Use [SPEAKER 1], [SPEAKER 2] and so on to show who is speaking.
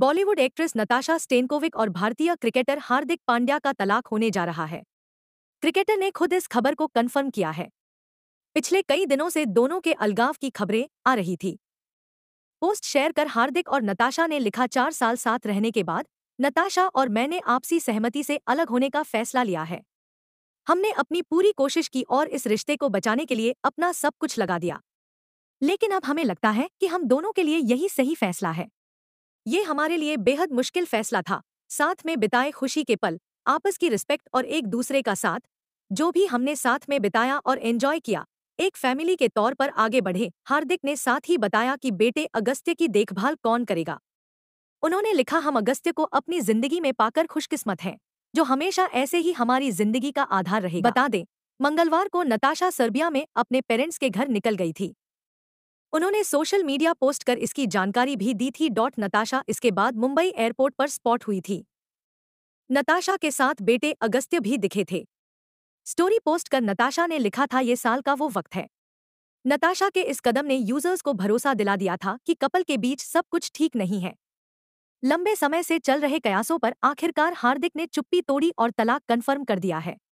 [SPEAKER 1] Bollywood actress Natasha Stankovic और भारतीय cricketer हार्दिक पांड्या का तलाक होने जा रहा है क्रिकेटर ने खुद इस खबर को कन्फर्म किया है पिछले कई दिनों से दोनों के अलगाव की खबरें आ रही थी पोस्ट शेयर कर हार्दिक और नताशा ने लिखा चार साल साथ रहने के बाद नताशा और मैंने आपसी सहमति से अलग होने का फैसला लिया है हमने अपनी पूरी कोशिश की और इस रिश्ते को बचाने के लिए अपना सब कुछ लगा दिया लेकिन अब हमें लगता है कि हम दोनों के लिए यही सही फैसला है ये हमारे लिए बेहद मुश्किल फैसला था साथ में बिताए खुशी के पल आपस की रिस्पेक्ट और एक दूसरे का साथ जो भी हमने साथ में बिताया और एंजॉय किया एक फैमिली के तौर पर आगे बढ़े हार्दिक ने साथ ही बताया कि बेटे अगस्त्य की देखभाल कौन करेगा उन्होंने लिखा हम अगस्त्य को अपनी जिंदगी में पाकर खुशकिस्मत हैं जो हमेशा ऐसे ही हमारी जिंदगी का आधार रहेगा बता दें मंगलवार को नताशा सर्बिया में अपने पेरेंट्स के घर निकल गई थी उन्होंने सोशल मीडिया पोस्ट कर इसकी जानकारी भी दी थी डॉट नताशा इसके बाद मुंबई एयरपोर्ट पर स्पॉट हुई थी नताशा के साथ बेटे अगस्त्य भी दिखे थे स्टोरी पोस्ट कर नताशा ने लिखा था ये साल का वो वक्त है नताशा के इस कदम ने यूजर्स को भरोसा दिला दिया था कि कपल के बीच सब कुछ ठीक नहीं है लंबे समय से चल रहे कयासों पर आखिरकार हार्दिक ने चुप्पी तोड़ी और तलाक कन्फर्म कर दिया है